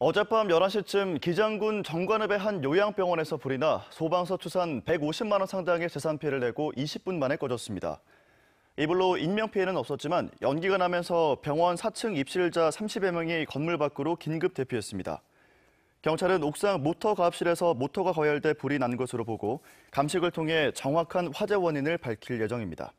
어젯밤 11시쯤 기장군 정관읍의 한 요양병원에서 불이 나 소방서 추산 150만 원 상당의 재산 피해를 내고 20분 만에 꺼졌습니다. 이불로 인명피해는 없었지만 연기가 나면서 병원 4층 입실자 30여 명이 건물 밖으로 긴급 대피했습니다. 경찰은 옥상 모터 가압실에서 모터가 거열돼 불이 난 것으로 보고 감식을 통해 정확한 화재 원인을 밝힐 예정입니다.